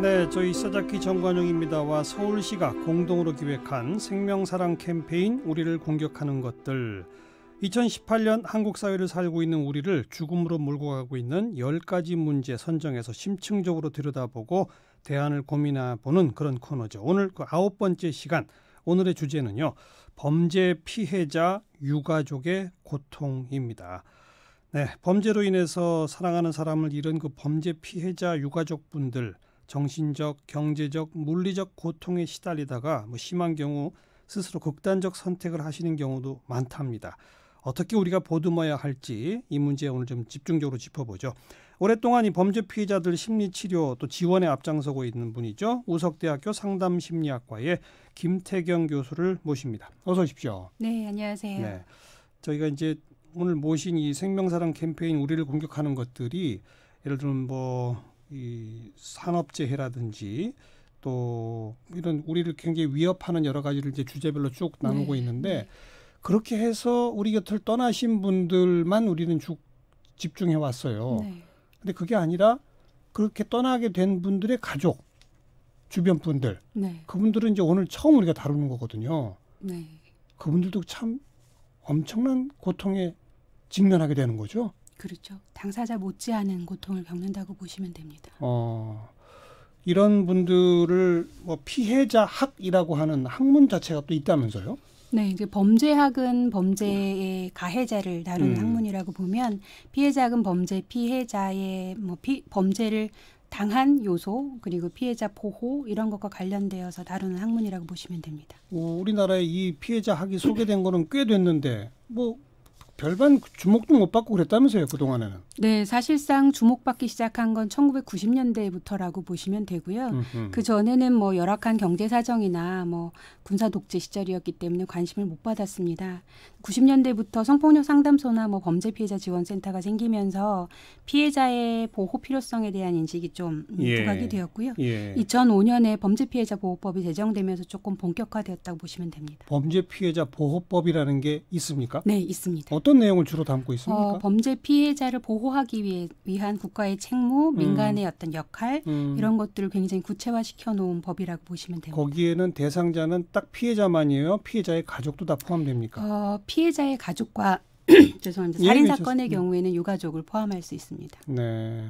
네, 저희 사자키 정관용입니다와 서울시가 공동으로 기획한 생명사랑 캠페인 우리를 공격하는 것들 2018년 한국 사회를 살고 있는 우리를 죽음으로 몰고 가고 있는 10가지 문제 선정해서 심층적으로 들여다보고 대안을 고민해보는 그런 코너죠. 오늘 그 아홉 번째 시간 오늘의 주제는요. 범죄 피해자 유가족의 고통입니다. 네, 범죄로 인해서 사랑하는 사람을 잃은 그 범죄 피해자 유가족분들 정신적, 경제적, 물리적 고통에 시달리다가 뭐 심한 경우 스스로 극단적 선택을 하시는 경우도 많답니다. 어떻게 우리가 보듬어야 할지 이 문제 오늘 좀 집중적으로 짚어보죠. 오랫동안 이 범죄 피해자들 심리치료 또 지원에 앞장서고 있는 분이죠. 우석대학교 상담심리학과의 김태경 교수를 모십니다. 어서 오십시오. 네, 안녕하세요. 네. 저희가 이제 오늘 모신 이 생명사랑 캠페인 우리를 공격하는 것들이 예를 들면 뭐이 산업재해라든지 또 이런 우리를 굉장히 위협하는 여러 가지를 이제 주제별로 쭉 나누고 네. 있는데 그렇게 해서 우리 곁을 떠나신 분들만 우리는 쭉 집중해 왔어요. 네. 근데 그게 아니라 그렇게 떠나게 된 분들의 가족, 주변 분들, 네. 그분들은 이제 오늘 처음 우리가 다루는 거거든요. 네. 그분들도 참 엄청난 고통에 직면하게 되는 거죠. 그렇죠. 당사자 못지않은 고통을 겪는다고 보시면 됩니다. 어, 이런 분들을 뭐 피해자 학이라고 하는 학문 자체가 또 있다면서요? 네, 이제 범죄학은 범죄의 가해자를 다루는 음. 학문이라고 보면 피해자학은 범죄 피해자의 뭐 피, 범죄를 당한 요소 그리고 피해자 보호 이런 것과 관련되어서 다루는 학문이라고 보시면 됩니다. 우리나라에 이 피해자 학이 소개된 거는 꽤 됐는데 뭐 별반 주목도 못 받고 그랬다면서요 그 동안에는? 네, 사실상 주목받기 시작한 건 1990년대부터라고 보시면 되고요. 그 전에는 뭐 열악한 경제 사정이나 뭐 군사 독재 시절이었기 때문에 관심을 못 받았습니다. 90년대부터 성폭력 상담소나 뭐 범죄 피해자 지원센터가 생기면서 피해자의 보호 필요성에 대한 인식이 좀 예. 부각이 되었고요. 예. 2005년에 범죄 피해자 보호법이 제정되면서 조금 본격화되었다고 보시면 됩니다. 범죄 피해자 보호법이라는 게 있습니까? 네, 있습니다. 어떤 내용을 주로 담고 있습니까? 어, 범죄 피해자를 보호하기 위해, 위한 국가의 책무, 음. 민간의 음. 어떤 역할 음. 이런 것들을 굉장히 구체화시켜 놓은 법이라고 보시면 됩니다. 거기에는 대상자는 딱 피해자만이에요? 피해자의 가족도 다 포함됩니까? 어, 피해자의 가족과 죄송합니다. 예, 살인 사건의 음. 경우에는 유가족을 포함할 수 있습니다. 네.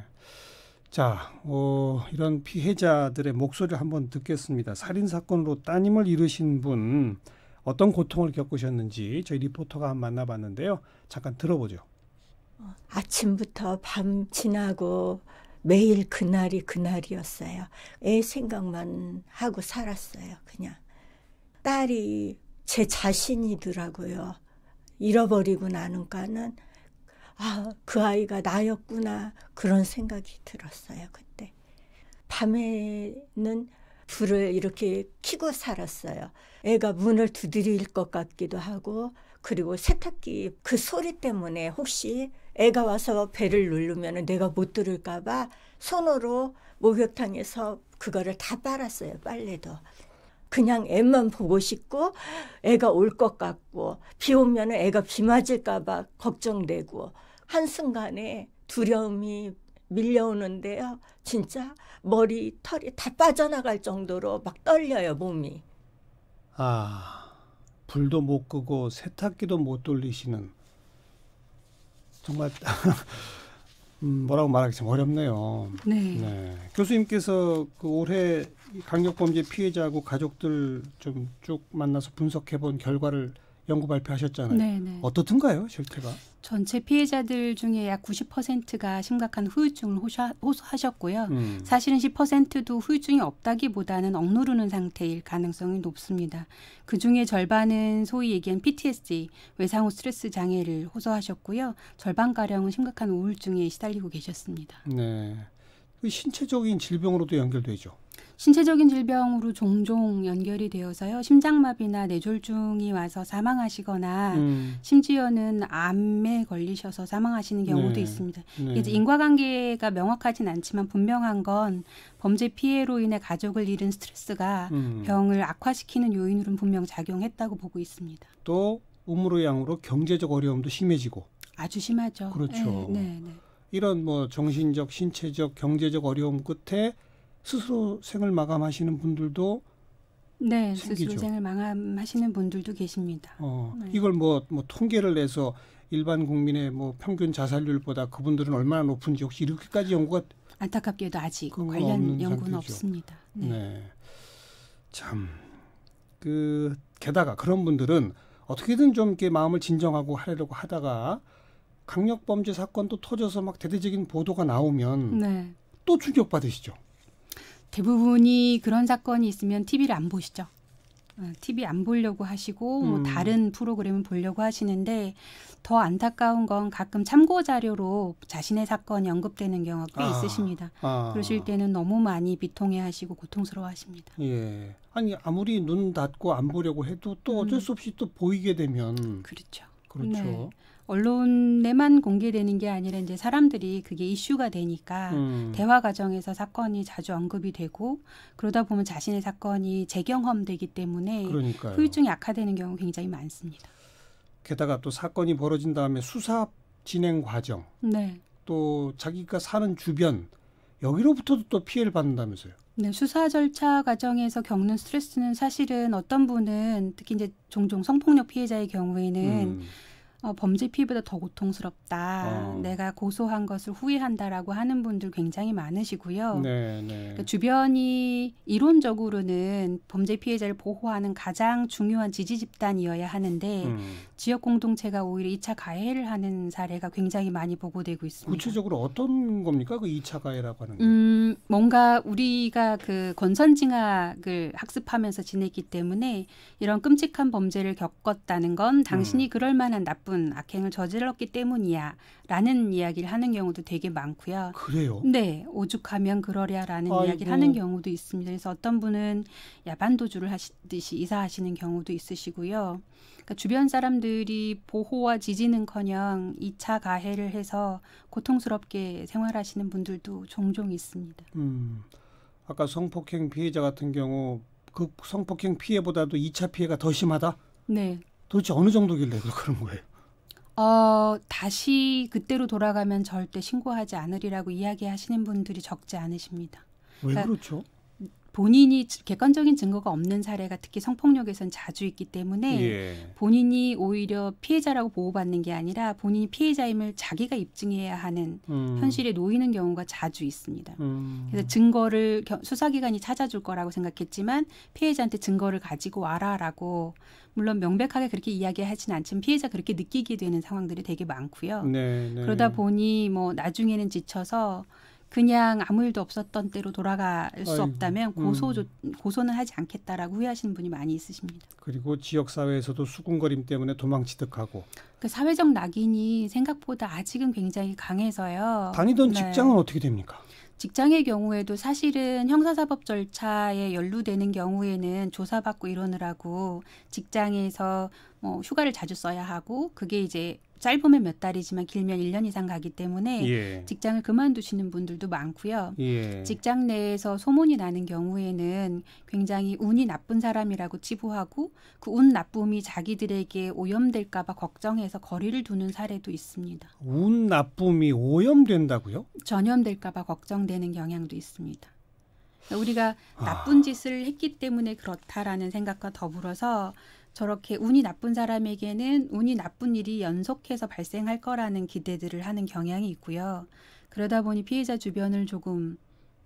자, 어, 이런 피해자들의 목소리를 한번 듣겠습니다. 살인 사건으로 따님을 잃으신 분 어떤 고통을 겪으셨는지 저희 리포터가 만나봤는데요. 잠깐 들어보죠. 어, 아침부터 밤 지나고 매일 그날이 그날이었어요. 애 생각만 하고 살았어요. 그냥 딸이 제 자신이더라고요. 잃어버리고 나는까는 아, 그 아이가 나였구나 그런 생각이 들었어요. 그때 밤에는 불을 이렇게 키고 살았어요. 애가 문을 두드릴 것 같기도 하고 그리고 세탁기 그 소리 때문에 혹시 애가 와서 배를 누르면 내가 못 들을까 봐 손으로 목욕탕에서 그거를 다 빨았어요. 빨래도. 그냥 애만 보고 싶고 애가 올 것 같고 비 오면 애가 비 맞을까 봐 걱정되고 한순간에 두려움이 밀려오는데요. 진짜 머리 털이 다 빠져나갈 정도로 막 떨려요 몸이. 아 불도 못 끄고 세탁기도 못 돌리시는 정말 음, 뭐라고 말하기 참 어렵네요. 네. 네. 교수님께서 그 올해 강력범죄 피해자하고 가족들 좀 쭉 만나서 분석해본 결과를 연구 발표하셨잖아요. 네네. 네. 어떻든가요, 실태가? 전체 피해자들 중에 약 90%가 심각한 후유증을 호소하, 셨고요 음. 사실은 10%도 후유증이 없다기보다는 억누르는 상태일 가능성이 높습니다. 그 중에 절반은 소위 얘기한 PTSD, 외상 후 스트레스 장애를 호소하셨고요. 절반 가량은 심각한 우울증에 시달리고 계셨습니다. 네. 그 신체적인 질병으로도 연결되죠. 신체적인 질병으로 종종 연결이 되어서요. 심장마비나 뇌졸중이 와서 사망하시거나 음. 심지어는 암에 걸리셔서 사망하시는 경우도 네. 있습니다. 네. 이제 인과관계가 명확하진 않지만 분명한 건 범죄 피해로 인해 가족을 잃은 스트레스가 음. 병을 악화시키는 요인으로는 분명 작용했다고 보고 있습니다. 또 음으로 양으로 경제적 어려움도 심해지고 아주 심하죠. 그렇죠. 네, 네, 네, 이런 뭐 정신적, 신체적, 경제적 어려움 끝에 스스로 생을 마감하시는 분들도 네, 생기죠. 스스로 생을 마감하시는 분들도 계십니다. 어, 네. 이걸 뭐, 뭐 통계를 내서 일반 국민의 뭐 평균 자살률보다 그분들은 얼마나 높은지 혹시 이렇게까지 연구가 안타깝게도 아직 관련 연구는 상태죠. 없습니다. 네. 네. 참. 그 게다가 그런 분들은 어떻게든 좀 이렇게 마음을 진정하고 하려고 하다가 강력 범죄 사건도 터져서 막 대대적인 보도가 나오면 네. 또 충격받으시죠. 대부분이 그런 사건이 있으면 TV를 안 보시죠. TV 어, 안 보려고 하시고 뭐 음. 뭐 다른 프로그램을 보려고 하시는데 더 안타까운 건 가끔 참고 자료로 자신의 사건이 언급되는 경우가 꽤 아, 있으십니다. 아. 그러실 때는 너무 많이 비통해하시고 고통스러워하십니다. 예, 아니 아무리 눈 닫고 안 보려고 해도 또 음. 어쩔 음. 수 없이 또 보이게 되면 그렇죠. 그렇죠. 네. 언론에만 공개되는 게 아니라 이제 사람들이 그게 이슈가 되니까 음. 대화 과정에서 사건이 자주 언급이 되고 그러다 보면 자신의 사건이 재경험되기 때문에 그러니까요. 후유증이 악화되는 경우 굉장히 많습니다. 게다가 또 사건이 벌어진 다음에 수사 진행 과정, 네. 또 자기가 사는 주변 여기로부터도 또 피해를 받는다면서요? 네, 수사 절차 과정에서 겪는 스트레스는 사실은 어떤 분은 특히 이제 종종 성폭력 피해자의 경우에는 음. 어, 범죄 피해보다 더 고통스럽다. 어. 내가 고소한 것을 후회한다라고 하는 분들 굉장히 많으시고요. 네, 네. 그러니까 주변이 이론적으로는 범죄 피해자를 보호하는 가장 중요한 지지 집단이어야 하는데 음. 지역 공동체가 오히려 2차 가해를 하는 사례가 굉장히 많이 보고되고 있습니다. 구체적으로 어떤 겁니까? 그 2차 가해라고 하는 게? 음, 뭔가 우리가 그 권선징악을 학습하면서 지냈기 때문에 이런 끔찍한 범죄를 겪었다는 건 당신이 음. 그럴 만한 나쁜 나쁜 악행을 저질렀기 때문이야 라는 이야기를 하는 경우도 되게 많고요. 그래요? 네. 오죽하면 그러랴 라는 아이고. 이야기를 하는 경우도 있습니다. 그래서 어떤 분은 야반도주를 하시듯이 이사하시는 경우도 있으시고요. 그러니까 주변 사람들이 보호와 지지는커녕 2차 가해를 해서 고통스럽게 생활하시는 분들도 종종 있습니다. 음. 아까 성폭행 피해자 같은 경우 그 성폭행 피해보다도 2차 피해가 더 심하다? 네. 도대체 어느 정도길래 그런 거예요? 어, 다시 그때로 돌아가면 절대 신고하지 않으리라고 이야기하시는 분들이 적지 않으십니다. 왜 그러니까 그렇죠? 본인이 객관적인 증거가 없는 사례가 특히 성폭력에선 자주 있기 때문에 예. 본인이 오히려 피해자라고 보호받는 게 아니라 본인이 피해자임을 자기가 입증해야 하는 음. 현실에 놓이는 경우가 자주 있습니다. 음. 그래서 증거를 수사기관이 찾아줄 거라고 생각했지만 피해자한테 증거를 가지고 와라라고 물론 명백하게 그렇게 이야기하진 않지만 피해자 그렇게 느끼게 되는 상황들이 되게 많고요. 네, 네. 그러다 보니 뭐 나중에는 지쳐서 그냥 아무 일도 없었던 때로 돌아갈 수 아이고, 없다면 고소 음. 고소는 하지 않겠다라고 후회하시는 분이 많이 있으십니다. 그리고 지역 사회에서도 수군거림 때문에 도망치듯 하고. 그 사회적 낙인이 생각보다 아직은 굉장히 강해서요. 다니던 네. 직장은 어떻게 됩니까? 직장의 경우에도 사실은 형사사법 절차에 연루되는 경우에는 조사받고 이러느라고 직장에서 뭐 휴가를 자주 써야 하고 그게 이제 짧으면 몇 달이지만 길면 1년 이상 가기 때문에 예. 직장을 그만두시는 분들도 많고요. 예. 직장 내에서 소문이 나는 경우에는 굉장히 운이 나쁜 사람이라고 치부하고 그 운 나쁨이 자기들에게 오염될까 봐 걱정해서 거리를 두는 사례도 있습니다. 운 나쁨이 오염된다고요? 전염될까 봐 걱정되는 경향도 있습니다. 그러니까 우리가 아. 나쁜 짓을 했기 때문에 그렇다라는 생각과 더불어서 저렇게 운이 나쁜 사람에게는 운이 나쁜 일이 연속해서 발생할 거라는 기대들을 하는 경향이 있고요. 그러다 보니 피해자 주변을 조금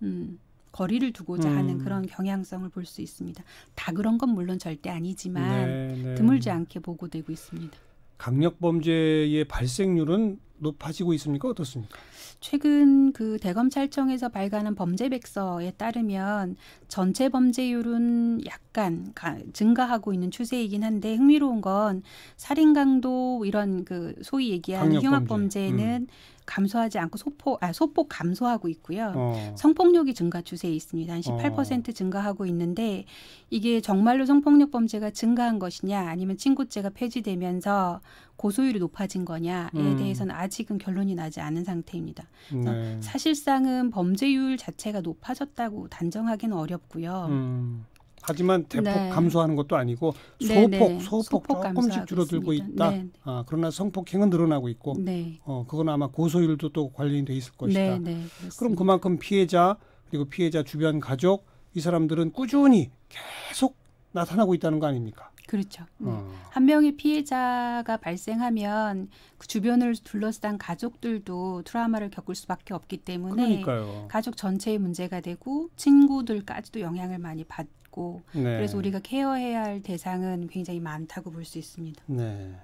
음, 거리를 두고자 음. 하는 그런 경향성을 볼 수 있습니다. 다 그런 건 물론 절대 아니지만 네, 네. 드물지 않게 보고되고 있습니다. 강력 범죄의 발생률은 높아지고 있습니까? 어떻습니까? 최근 그 대검찰청에서 발간한 범죄백서에 따르면 전체 범죄율은 약간 가, 증가하고 있는 추세이긴 한데 흥미로운 건 살인 강도 이런 그 소위 얘기하는 흉악 범죄는 음. 감소하지 않고 소폭 아 소폭 감소하고 있고요. 어. 성폭력이 증가 추세에 있습니다. 한 18% 어. 증가하고 있는데 이게 정말로 성폭력 범죄가 증가한 것이냐 아니면 친고죄가 폐지되면서 고소율이 높아진 거냐에 음. 대해서는 아직은 결론이 나지 않은 상태입니다. 네. 사실상은 범죄율 자체가 높아졌다고 단정하기는 어렵고요. 음. 하지만 대폭 네. 감소하는 것도 아니고 네, 소폭 네네. 소폭, 소폭 조금씩 줄어들고 있습니다. 있다. 네네. 네. 아, 그러나 성폭행은 늘어나고 있고 네. 어, 그건 아마 고소율도 또 관련이 돼 있을 것이다. 네네. 네, 그럼 그만큼 피해자 그리고 피해자 주변 가족 이 사람들은 꾸준히 계속 나타나고 있다는 거 아닙니까? 그렇죠. 네. 어. 한 명의 피해자가 발생하면 그 주변을 둘러싼 가족들도 트라우마를 겪을 수밖에 없기 때문에 그러니까요. 가족 전체의 문제가 되고 친구들까지도 영향을 많이 받, 있고 네. 그래서 우리가 케어해야 할 대상은 굉장히 많다고 볼 수 있습니다. 네.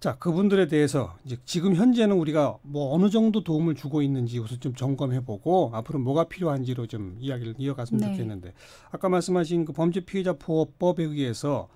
자 그분들에 대해서 이제 지금 현재는 우리가 뭐 어느 정도 도움을 주고 있는지 우선 좀 점검해보고 앞으로 뭐가 필요한지로 좀 이야기를 이어갔으면 네. 좋겠는데 아까 말씀하신 그 범죄 피해자 보호법에 의해서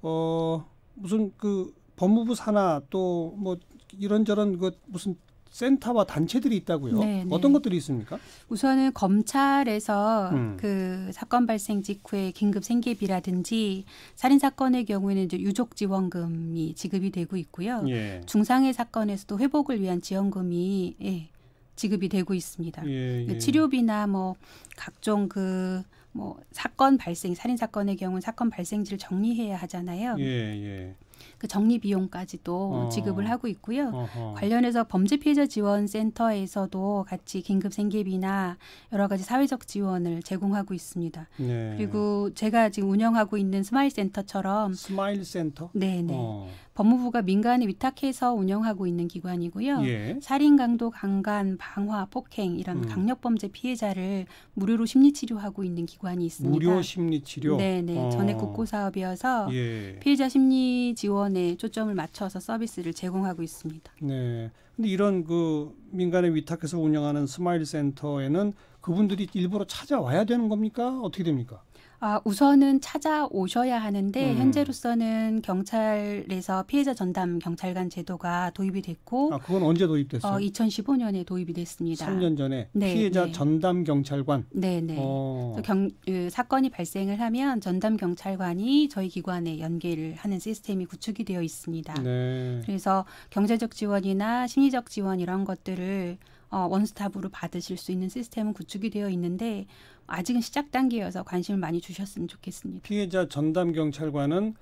어 무슨 그 법무부 산하 또뭐 이런저런 그 무슨 센터와 단체들이 있다고요. 네네. 네. 어떤 것들이 있습니까? 우선은 검찰에서 음. 그 사건 발생 직후에 긴급 생계비라든지 살인 사건의 경우에는 이제 유족 지원금이 지급이 되고 있고요. 예. 중상해 사건에서도 회복을 위한 지원금이 예, 지급이 되고 있습니다. 예, 그러니까 예. 치료비나 뭐 각종 그 뭐 사건 발생 살인 사건의 경우 는 사건 발생지를 정리해야 하잖아요. 예, 예. 그 정리 비용까지도 어. 지급을 하고 있고요. 어허. 관련해서 범죄 피해자 지원 센터에서도 같이 긴급 생계비나 여러 가지 사회적 지원을 제공하고 있습니다. 네. 그리고 제가 지금 운영하고 있는 스마일 센터처럼 스마일 센터? 네, 네. 어. 법무부가 민간에 위탁해서 운영하고 있는 기관이고요. 예. 살인, 강도, 강간, 방화, 폭행 이런 음. 강력 범죄 피해자를 무료로 심리 치료하고 있는 기관이 있습니다. 무료 심리 치료. 네, 네. 어. 전에 국고 사업이어서 예. 피해자 심리 지원에 초점을 맞춰서 서비스를 제공하고 있습니다. 네. 근데 이런 그 민간에 위탁해서 운영하는 스마일 센터에는 그분들이 일부러 찾아와야 되는 겁니까? 어떻게 됩니까? 아, 우선은 찾아오셔야 하는데 음. 현재로서는 경찰에서 피해자 전담 경찰관 제도가 도입이 됐고 아, 그건 언제 도입됐어요? 어, 2015년에 도입이 됐습니다. 3년 전에 네, 피해자 네. 전담 경찰관. 네, 네. 어. 경, 그, 사건이 발생을 하면 전담 경찰관이 저희 기관에 연계를 하는 시스템이 구축이 되어 있습니다. 네. 그래서 경제적 지원이나 심리적 지원 이런 것들을 어, 원스톱으로 받으실 수 있는 시스템은 구축이 되어 있는데 아직은 시작 단계여서 관심을 많이 주셨으면 좋겠습니다. 피해자 전담 경찰관은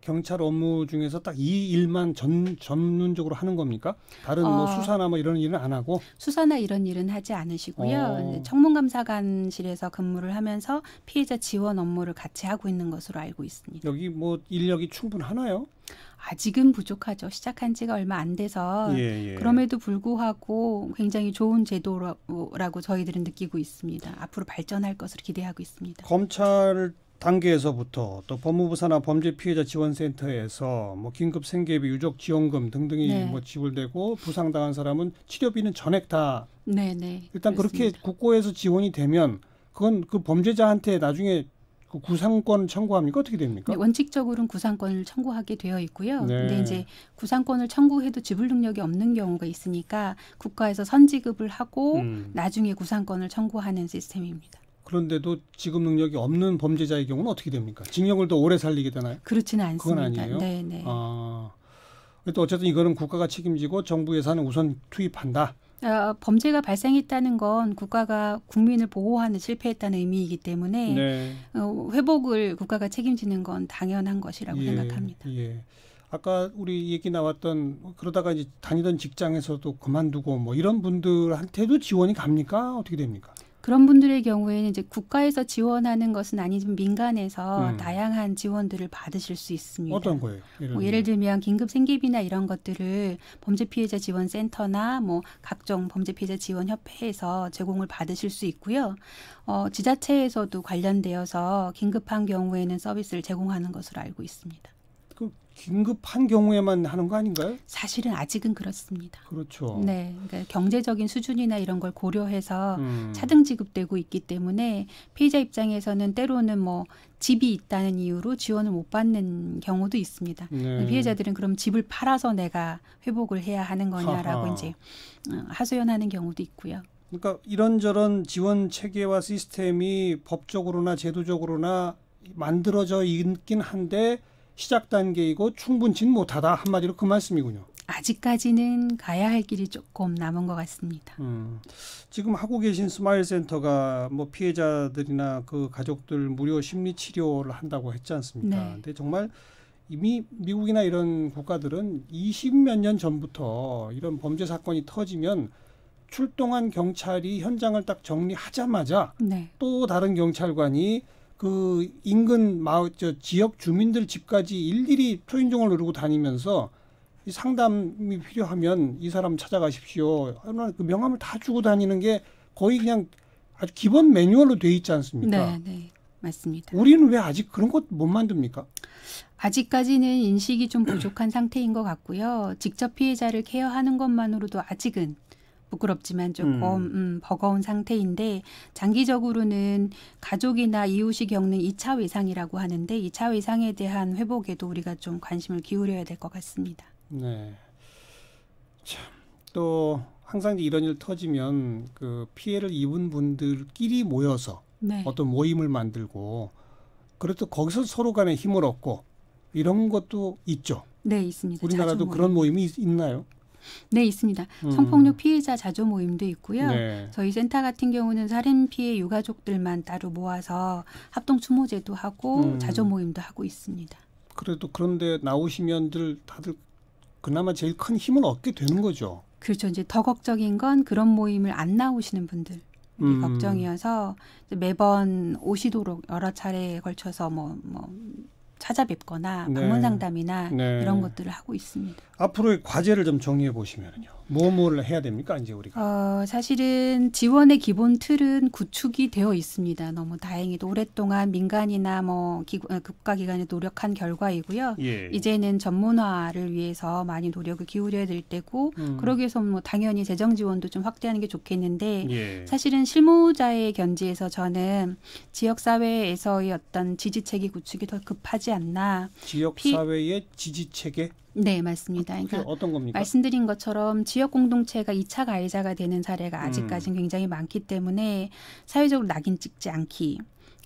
경찰 업무 중에서 딱 이 일만 전, 전문적으로 하는 겁니까? 다른 뭐 어, 뭐 수사나 뭐 이런 일은 안 하고? 수사나 이런 일은 하지 않으시고요. 어. 청문감사관실에서 근무를 하면서 피해자 지원 업무를 같이 하고 있는 것으로 알고 있습니다. 여기 뭐 인력이 충분하나요? 아직은 부족하죠. 시작한 지가 얼마 안 돼서 예, 예. 그럼에도 불구하고 굉장히 좋은 제도라고 저희들은 느끼고 있습니다. 앞으로 발전할 것을 기대하고 있습니다. 검찰 단계에서부터 또 법무부 사나 범죄 피해자 지원센터에서 뭐 긴급 생계비, 유족 지원금 등등이 네. 뭐 지불되고 부상당한 사람은 치료비는 전액 다 네, 네. 일단 그렇습니다. 그렇게 국고에서 지원이 되면 그건 그 범죄자한테 나중에 그 구상권 청구합니까? 어떻게 됩니까? 네, 원칙적으로는 구상권을 청구하게 되어 있고요. 네. 근데 이제 구상권을 청구해도 지불 능력이 없는 경우가 있으니까 국가에서 선지급을 하고 음. 나중에 구상권을 청구하는 시스템입니다. 그런데도 지급 능력이 없는 범죄자의 경우는 어떻게 됩니까? 징역을 더 오래 살리게 되나요? 그렇지는 않습니다. 그건 아니에요. 네, 네. 아, 또 어쨌든 이거는 국가가 책임지고 정부 예산을 우선 투입한다. 어, 범죄가 발생했다는 건 국가가 국민을 보호하는 실패했다는 의미이기 때문에 네. 어, 회복을 국가가 책임지는 건 당연한 것이라고 예, 생각합니다. 예. 아까 우리 얘기 나왔던 그러다가 이제 다니던 직장에서도 그만두고 뭐 이런 분들한테도 지원이 갑니까? 어떻게 됩니까? 그런 분들의 경우에는 이제 국가에서 지원하는 것은 아니지만 민간에서 음. 다양한 지원들을 받으실 수 있습니다. 어떤 거예요? 뭐 예를 들면 긴급 생계비나 이런 것들을 범죄 피해자 지원 센터나 뭐 각종 범죄 피해자 지원 협회에서 제공을 받으실 수 있고요. 어, 지자체에서도 관련되어서 긴급한 경우에는 서비스를 제공하는 것으로 알고 있습니다. 긴급한 경우에만 하는 거 아닌가요? 사실은 아직은 그렇습니다. 그렇죠. 네, 그러니까 경제적인 수준이나 이런 걸 고려해서 음. 차등 지급되고 있기 때문에 피해자 입장에서는 때로는 뭐 집이 있다는 이유로 지원을 못 받는 경우도 있습니다. 네. 피해자들은 그럼 집을 팔아서 내가 회복을 해야 하는 거냐라고 하하. 이제 어, 하소연하는 경우도 있고요. 그러니까 이런저런 지원 체계와 시스템이 법적으로나 제도적으로나 만들어져 있긴 한데 시작 단계이고 충분치는 못하다 한마디로 그 말씀이군요. 아직까지는 가야 할 길이 조금 남은 것 같습니다. 음, 지금 하고 계신 스마일 센터가 뭐 피해자들이나 그 가족들 무료 심리 치료를 한다고 했지 않습니까? 네. 근데 정말 이미 미국이나 이런 국가들은 20몇 년 전부터 이런 범죄 사건이 터지면 출동한 경찰이 현장을 딱 정리하자마자 네. 또 다른 경찰관이 그 인근 마을 저 지역 주민들 집까지 일일이 초인종을 누르고 다니면서 이 상담이 필요하면 이 사람 찾아가십시오. 그 명함을 다 주고 다니는 게 거의 그냥 아주 기본 매뉴얼로 돼 있지 않습니까? 네, 네. 맞습니다. 우리는 왜 아직 그런 것 못 만듭니까? 아직까지는 인식이 좀 부족한 상태인 것 같고요. 직접 피해자를 케어하는 것만으로도 아직은 부끄럽지만 조금 음. 음, 버거운 상태인데 장기적으로는 가족이나 이웃이 겪는 2차 외상이라고 하는데 2차 외상에 대한 회복에도 우리가 좀 관심을 기울여야 될 것 같습니다. 네. 참, 또 항상 이런 일 터지면 그 피해를 입은 분들끼리 모여서 네. 어떤 모임을 만들고 그래도 거기서 서로 간에 힘을 얻고 이런 것도 있죠. 네, 있습니다. 우리나라도 그런 모임이 있나요? 네, 있습니다. 음. 성폭력 피해자 자조 모임도 있고요. 네. 저희 센터 같은 경우는 살인 피해 유가족들만 따로 모아서 합동 추모제도 하고 음. 자조 모임도 하고 있습니다. 그래도 그런데 나오시면들 다들 그나마 제일 큰 힘을 얻게 되는 거죠. 그렇죠. 이제 더 걱정인 건 그런 모임을 안 나오시는 분들. 음. 걱정이어서 매번 오시도록 여러 차례에 걸쳐서 뭐, 뭐 찾아뵙거나 네. 방문 상담이나 네. 이런 것들을 하고 있습니다. 앞으로의 과제를 좀 정리해 보시면요. 뭐 뭐를 해야 됩니까 이제 우리가? 어, 사실은 지원의 기본 틀은 구축이 되어 있습니다. 너무 다행히도 오랫동안 민간이나 뭐 기, 아, 국가기관이 노력한 결과이고요. 예, 예. 이제는 전문화를 위해서 많이 노력을 기울여야 될 때고 음. 그러기 위해서 뭐 당연히 재정 지원도 좀 확대하는 게 좋겠는데 예. 사실은 실무자의 견지에서 저는 지역 사회에서의 어떤 지지체계 구축이 더 급하지 않나. 지역 사회의 지지체계 네, 맞습니다. 그 그러니까 어떤 겁니까? 말씀드린 것처럼 지역 공동체가 이차 가해자가 되는 사례가 음. 아직까지는 음. 굉장히 많기 때문에 사회적으로 낙인 찍지 않기,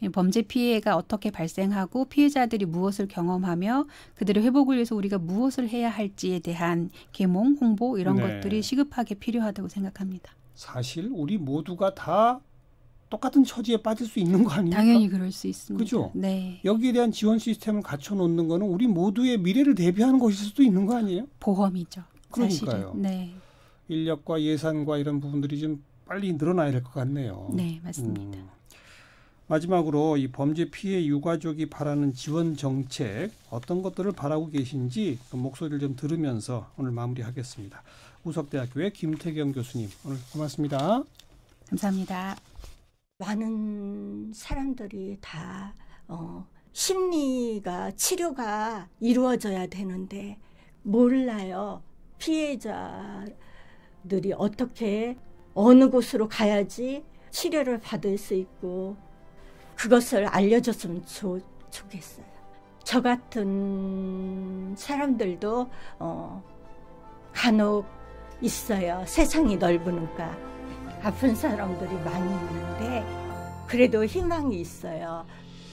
예, 범죄 피해가 어떻게 발생하고 피해자들이 무엇을 경험하며 그들의 회복을 위해서 우리가 무엇을 해야 할지에 대한 계몽, 홍보 이런 네. 것들이 시급하게 필요하다고 생각합니다. 사실 우리 모두가 다 똑같은 처지에 빠질 수 있는 거 아닙니까? 당연히 그럴 수 있습니다. 그죠? 네. 여기에 대한 지원 시스템을 갖춰 놓는 거는 우리 모두의 미래를 대비하는 것일 수도 있는 거 아니에요? 보험이죠. 그러니까요. 사실은. 네. 인력과 예산과 이런 부분들이 좀 빨리 늘어나야 될 것 같네요. 네, 맞습니다. 음. 마지막으로 이 범죄 피해 유가족이 바라는 지원 정책 어떤 것들을 바라고 계신지 그 목소리를 좀 들으면서 오늘 마무리하겠습니다. 우석대학교의 김태경 교수님 오늘 고맙습니다. 감사합니다. 많은 사람들이 다 어, 심리가 치료가 이루어져야 되는데 몰라요. 피해자들이 어떻게 어느 곳으로 가야지 치료를 받을 수 있고 그것을 알려줬으면 좋, 좋겠어요. 저 같은 사람들도 어, 간혹 있어요. 세상이 넓으니까. 아픈 사람들이 많이 있는데 그래도 희망이 있어요.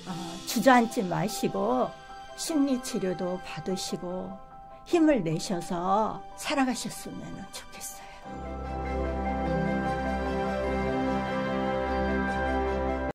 어, 주저앉지 마시고 심리 치료도 받으시고 힘을 내셔서 살아가셨으면 좋겠어요.